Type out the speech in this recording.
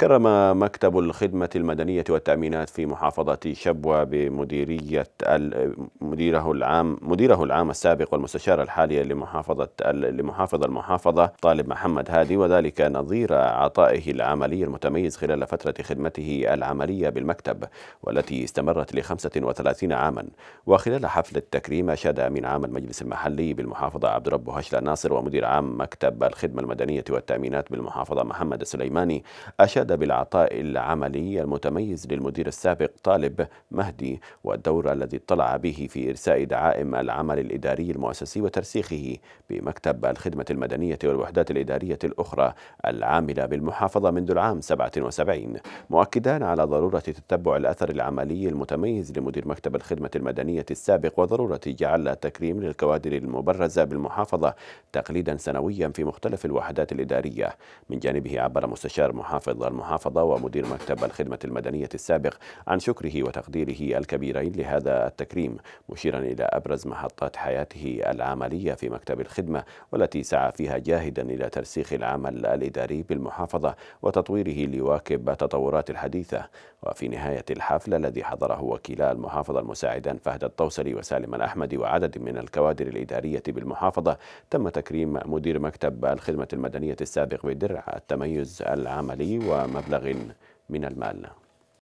كرم مكتب الخدمة المدنية والتأمينات في محافظة شبوة بمديرية مديره العام مديره العام السابق والمستشار الحالي لمحافظة لمحافظ المحافظة طالب محمد هادي وذلك نظير عطائه العملي المتميز خلال فترة خدمته العملية بالمكتب والتي استمرت لخمسة 35 عاما وخلال حفل التكريم أشاد أمين عام المجلس المحلي بالمحافظة عبد رب هشلة ناصر ومدير عام مكتب الخدمة المدنية والتأمينات بالمحافظة محمد السليماني أشاد وجاد بالعطاء العملي المتميز للمدير السابق طالب مهدي والدور الذي اطلع به في إرساء دعائم العمل الإداري المؤسسي وترسيخه بمكتب الخدمة المدنية والوحدات الإدارية الأخرى العاملة بالمحافظة منذ العام 77 مؤكدان على ضرورة تتبع الأثر العملي المتميز لمدير مكتب الخدمة المدنية السابق وضرورة جعل تكريم للكوادر المبرزة بالمحافظة تقليدا سنويا في مختلف الوحدات الإدارية من جانبه عبر مستشار محافظ المحافظة ومدير مكتب الخدمة المدنية السابق عن شكره وتقديره الكبيرين لهذا التكريم مشيرا إلى أبرز محطات حياته العملية في مكتب الخدمة والتي سعى فيها جاهدا إلى ترسيخ العمل الإداري بالمحافظة وتطويره ليواكب التطورات الحديثة وفي نهاية الحفل الذي حضره وكيلا المحافظة المساعدان فهد الطوسري وسالم الأحمد وعدد من الكوادر الإدارية بالمحافظة تم تكريم مدير مكتب الخدمة المدنية السابق بدرع التميز العملي و مبلغ من المال